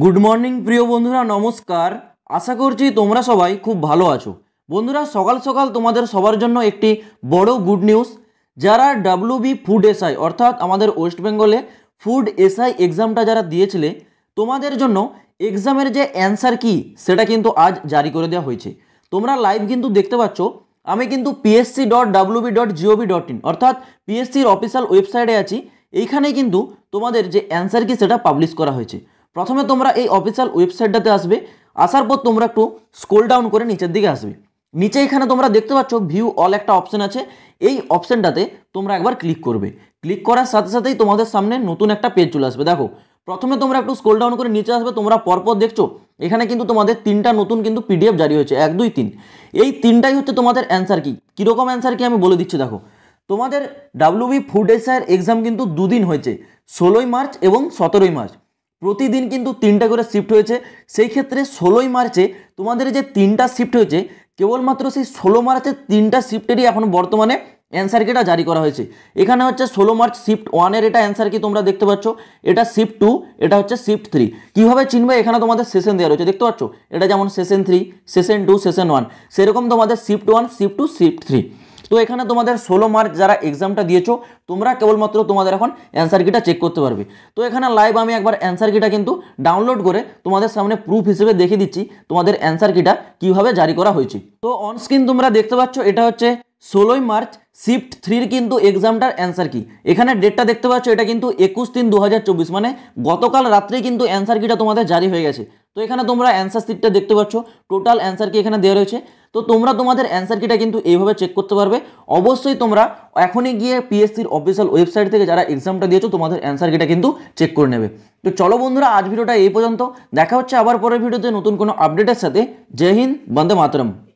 good morning প্রিয় বন্ধুরা নমস্কার আশা করছি তোমরা সবাই খুব ভালো আছো বন্ধুরা সকাল সকাল তোমাদের সবার জন্য একটি বড় গুড নিউজ যারা ডাব্লু বি ফুড এসআই অর্থাৎ আমাদের ওয়েস্ট বেঙ্গলে ফুড এসআই এক্সামটা যারা দিয়েছিলে তোমাদের জন্য এক্সামের যে অ্যান্সার কি সেটা কিন্তু আজ জারি করে দেওয়া হয়েছে তোমরা লাইভ কিন্তু দেখতে পাচ্ছ আমি কিন্তু PSC dot B dot gov dot in অর্থাৎ পিএসসির অফিসিয়াল ওয়েবসাইটে আছি এইখানে কিন্তু তোমাদের যে অ্যান্সার কি সেটা পাবলিশ করা হয়েছে প্রথমে তোমরা এই অফিসিয়াল ওয়েবসাইটটাতে আসবে আসার পর তোমরা একটু স্কোল ডাউন করে নিচের দিকে আসবে নিচে এখানে তোমরা দেখতে পাচ্ছ ভিউ অল একটা অপশন আছে এই অপশানটাতে তোমরা একবার ক্লিক করবে ক্লিক করার সাথে সাথেই তোমাদের সামনে নতুন একটা পেজ চলে আসবে দেখো প্রথমে তোমরা একটু স্কোল ডাউন করে নিচে আসবে তোমরা পরপর দেখছো এখানে কিন্তু তোমাদের তিনটা নতুন কিন্তু পিডিএফ জারি হয়েছে এক দুই তিন এই তিনটাই হচ্ছে তোমাদের অ্যান্সার কি কীরকম অ্যান্সার কি আমি বলে দিচ্ছি দেখো তোমাদের ডাব্লিউবি ফুড এসআর এক্সাম কিন্তু দুদিন হয়েছে ষোলোই মার্চ এবং সতেরোই মার্চ প্রতিদিন কিন্তু তিনটা করে শিফট হয়েছে সেই ক্ষেত্রে ষোলোই মার্চে তোমাদের যে তিনটা শিফট হয়েছে কেবলমাত্র সেই ষোলো মার্চের তিনটা শিফটেরই এখন বর্তমানে অ্যান্সার কিটা জারি করা হয়েছে এখানে হচ্ছে ষোলো মার্চ শিফট ওয়ানের এটা অ্যান্সার কি তোমরা দেখতে পাচ্ছ এটা শিফট টু এটা হচ্ছে শিফট থ্রি কীভাবে চিনবে এখানে তোমাদের সেশন দেওয়া রয়েছে দেখতে পাচ্ছ এটা যেমন session three session two session one সেরকম তোমাদের shift one shift two shift three তো এখানে তোমাদের ষোলো মার্চ যারা এক্সামটা দিয়েছো তোমরা কেবলমাত্র তোমাদের এখন অ্যান্সার কিটা চেক করতে পারবে তো এখানে লাইভ আমি একবার অ্যান্সার কিটা কিন্তু ডাউনলোড করে তোমাদের সামনে প্রুফ হিসেবে দেখে দিচ্ছি তোমাদের অ্যান্সার কিটা কীভাবে জারি করা হয়েছে তো অনস্ক্রিন তোমরা দেখতে পাচ্ছ এটা হচ্ছে ষোলোই মার্চ শিফট থ্রির কিন্তু এক্সামটার অ্যান্সার কি এখানে ডেটটা দেখতে পাচ্ছ এটা কিন্তু একুশ তিন দু মানে গতকাল রাত্রে কিন্তু অ্যান্সার কিটা তোমাদের জারি হয়ে গেছে তো এখানে তোমরা অ্যান্সার সিটটা দেখতে পাচ্ছ টোটাল অ্যান্সার কি এখানে দেওয়া রয়েছে তো তোমরা তোমাদের অ্যান্সার কিটা কিন্তু এইভাবে চেক করতে পারবে অবশ্যই তোমরা এখনই গিয়ে পিএসসির অফিসিয়াল ওয়েবসাইট থেকে যারা এক্সামটা দিয়েছো তোমাদের অ্যান্সার কিটা কিন্তু চেক করে নেবে তো চলো বন্ধুরা আজ ভিডিওটা এই পর্যন্ত দেখা হচ্ছে আবার পরের ভিডিওতে নতুন কোনো আপডেটের সাথে জয় হিন্দ বন্দে মাতরম